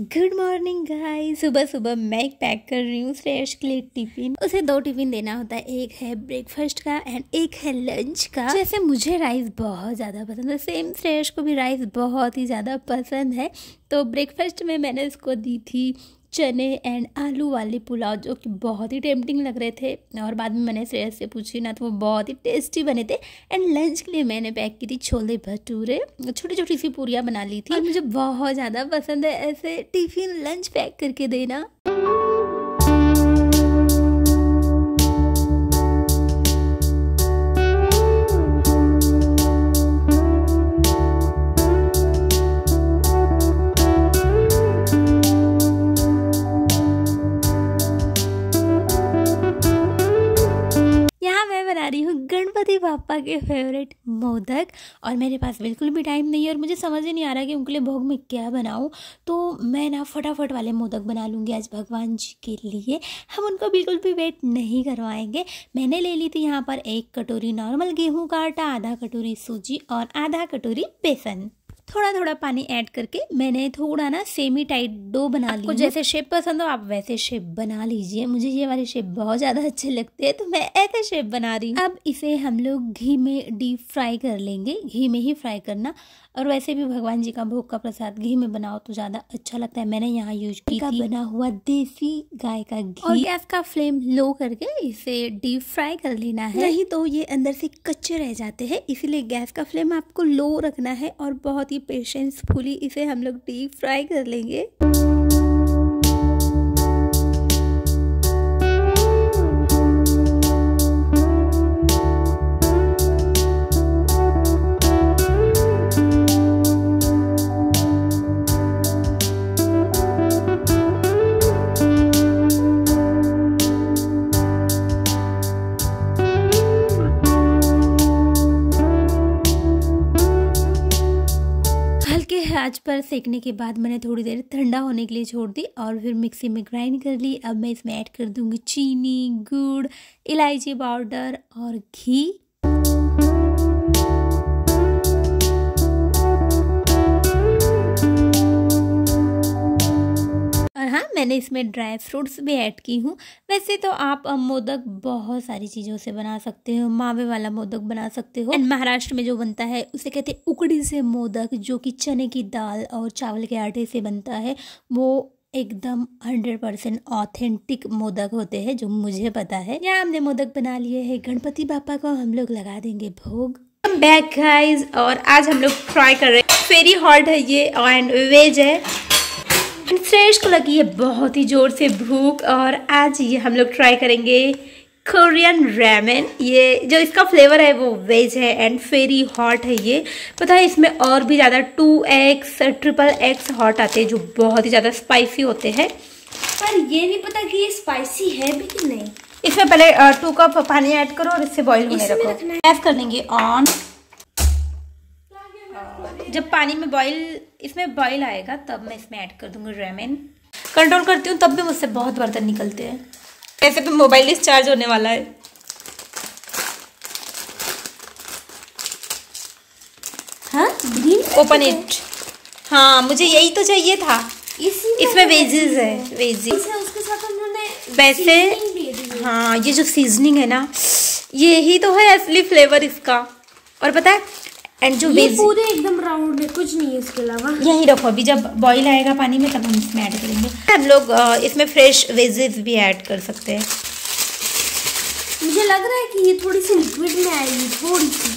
Good morning guys सुबह सुबह मैं एक पैक कर रही हूँ फ्रेश के लिए टिफिन उसे दो टिफिन देना होता है एक है ब्रेकफास्ट का एंड एक है लंच का जैसे मुझे राइस बहुत ज़्यादा पसंद है सेम फ्रेश को भी राइस बहुत ही ज़्यादा पसंद है तो ब्रेकफास्ट में मैंने इसको दी थी चने एंड आलू वाले पुलाव जो कि बहुत ही टेम्पटिंग लग रहे थे और बाद में मैंने श्रेयस से पूछी ना तो वो बहुत ही टेस्टी बने थे एंड लंच के लिए मैंने पैक की थी छोले भटूरे छोटी छोटी सी पूरियाँ बना ली थी और मुझे बहुत ज़्यादा पसंद है ऐसे टिफ़िन लंच पैक करके देना गणपति पापा के फेवरेट मोदक और मेरे पास बिल्कुल भी टाइम नहीं है और मुझे समझ ही नहीं आ रहा कि उनके लिए भोग में क्या बनाऊँ तो मैं ना फटाफट वाले मोदक बना लूँगी आज भगवान जी के लिए हम उनको बिल्कुल भी वेट नहीं करवाएंगे मैंने ले ली थी यहाँ पर एक कटोरी नॉर्मल गेहूँ का आटा आधा कटोरी सूजी और आधा कटोरी बेसन थोड़ा थोड़ा पानी ऐड करके मैंने थोड़ा ना सेमी टाइट डो बना ली जैसे शेप पसंद हो आप वैसे शेप बना लीजिए मुझे ये वाले शेप बहुत ज़्यादा अच्छे लगते हैं तो मैं ऐसे शेप बना रही हूँ अब इसे हम लोग घी में डीप फ्राई कर लेंगे घी में ही फ्राई करना और वैसे भी भगवान जी का भोग का प्रसाद घी में बनाओ तो ज़्यादा अच्छा लगता है मैंने यहाँ यूज किया बना हुआ देसी गाय का घी और गैस का फ्लेम लो करके इसे डीप फ्राई कर लेना है नहीं तो ये अंदर से कच्चे रह जाते हैं इसीलिए गैस का फ्लेम आपको लो रखना है और बहुत ही पेशेंस फुली इसे हम लोग डीप फ्राई कर लेंगे आज पर सेकने के बाद मैंने थोड़ी देर ठंडा होने के लिए छोड़ दी और फिर मिक्सी में ग्राइंड कर ली अब मैं इसमें ऐड कर दूँगी चीनी गुड़ इलायची पाउडर और घी मैंने इसमें ड्राई फ्रूट्स भी ऐड की हूँ वैसे तो आप मोदक बहुत सारी चीज़ों से बना सकते हो मावे वाला मोदक बना सकते हो एंड महाराष्ट्र में जो बनता है उसे कहते हैं उकड़ी से मोदक जो कि चने की दाल और चावल के आटे से बनता है वो एकदम हंड्रेड परसेंट ऑथेंटिक मोदक होते हैं जो मुझे पता है यहाँ हमने मोदक बना लिए हैं गणपति बापा को हम लोग लगा देंगे भोग बैक गाइस और आज हम लोग फ्राई कर रहे हैं फेरी हॉट है ये एंड वेज है मित्रेश को लगी है बहुत ही ज़ोर से भूख और आज ये हम लोग ट्राई करेंगे कोरियन रैमन ये जो इसका फ्लेवर है वो वेज है एंड फेरी हॉट है ये पता है इसमें और भी ज़्यादा two X triple X hot आते हैं जो बहुत ही ज़्यादा स्पाइसी होते हैं पर ये नहीं पता कि ये स्पाइसी है भी कि नहीं इसमें पहले टू कप पानी ऐड करो और इससे बॉईल होने रखो गैस कर देंगे ऑन जब पानी में बॉईल इसमें बॉइल आएगा तब मैं इसमें ऐड कर दूंगी रेमेन कंट्रोल करती हूँ तब भी मुझसे बहुत बर्तन निकलते हैं ऐसे तो मोबाइल डिस्चार्ज होने वाला है हाँ ओपन इट हाँ मुझे यही तो चाहिए था इसमें वेजेस है वेजेस वैसे हाँ ये जो सीजनिंग है ना ये ही तो है असली फ्लेवर इसका और पता है एंड जो ये पूरे एकदम राउंड है कुछ नहीं है इसके अलावा यही रखो अभी जब बॉईल आएगा पानी में तब हम इसमें ऐड करेंगे हम लोग इसमें फ्रेश वेजेस भी ऐड कर सकते हैं मुझे लग रहा है कि ये थोड़ी सी लिक्विड में आएगी थोड़ी सी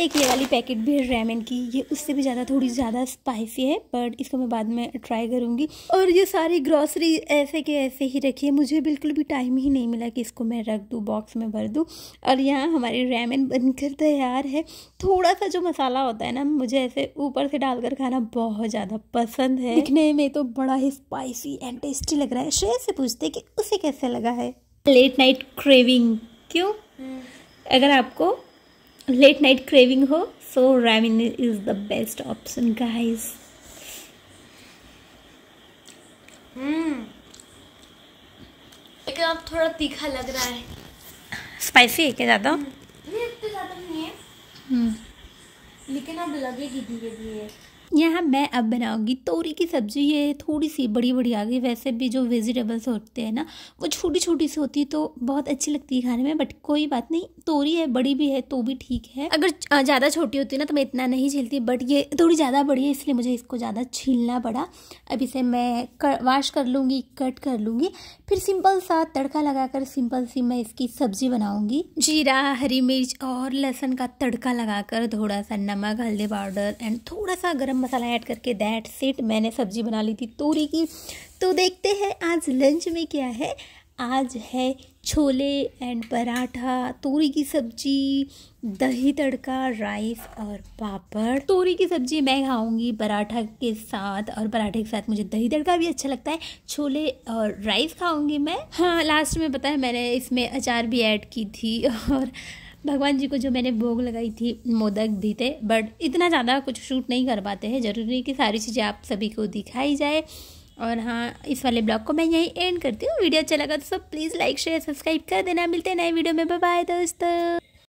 एक ये वाली पैकेट भी है रेमन की ये उससे भी ज़्यादा थोड़ी ज़्यादा स्पाइसी है बट इसको मैं बाद में ट्राई करूँगी और ये सारी ग्रॉसरी ऐसे के ऐसे ही रखी है मुझे बिल्कुल भी टाइम ही नहीं मिला कि इसको मैं रख दूँ बॉक्स में भर दूँ और यहाँ हमारी रेमन बनकर तैयार है थोड़ा सा जो मसाला होता है ना मुझे ऐसे ऊपर से डालकर खाना बहुत ज़्यादा पसंद है दिखने में तो बड़ा ही स्पाइसी एंड टेस्टी लग रहा है शेयर से पूछते कि उसे कैसे लगा है लेट नाइट क्रेविंग क्यों हम्म। अगर आपको लेट नाइट क्रेविंग हो so ramen is the best option guys अब थोड़ा तीखा लग रहा है स्पाइसी है क्या ज़्यादा नहीं हम्म। इतना ज़्यादा नहीं है हम्म। लेकिन अब लगेगी धीरे धीरे यहाँ मैं अब बनाऊँगी तोरी की सब्ज़ी ये थोड़ी सी बड़ी बड़ी आ गई वैसे भी जो वेजिटेबल्स होते हैं ना वो छोटी छोटी सी होती तो बहुत अच्छी लगती है खाने में बट कोई बात नहीं तोरी है बड़ी भी है तो भी ठीक है अगर ज़्यादा छोटी होती ना तो मैं इतना नहीं छीलती बट ये थोड़ी ज़्यादा बड़ी है इसलिए मुझे इसको ज़्यादा छीलना पड़ा अब इसे मैं कर, वाश कर लूँगी कट कर लूँगी फिर सिंपल सा तड़का कर सिंपल सी मैं इसकी सब्ज़ी बनाऊँगी जीरा हरी मिर्च और लहसुन का तड़का लगा थोड़ा सा नमक हल्दी पाउडर एंड थोड़ा सा गर्म मसाला ऐड करके दैट सेट मैंने सब्जी बना ली थी तोरी की तो देखते हैं आज लंच में क्या है आज है छोले एंड पराठा तोरी की सब्जी दही तड़का राइस और पापड़ तोरी की सब्जी मैं खाऊंगी पराठा के साथ और पराठे के साथ मुझे दही तड़का भी अच्छा लगता है छोले और राइस खाऊंगी मैं हाँ लास्ट में पता है मैंने इसमें अचार भी ऐड की थी और भगवान जी को जो मैंने भोग लगाई थी मोदक भी थे बट इतना ज़्यादा कुछ शूट नहीं कर पाते हैं ज़रूरी नहीं कि सारी चीज़ें आप सभी को दिखाई जाए और हाँ इस वाले ब्लॉग को मैं यहीं एंड करती हूँ वीडियो अच्छा लगा तो सब प्लीज़ लाइक शेयर सब्सक्राइब कर देना मिलते हैं नए वीडियो में बाय दोस्तों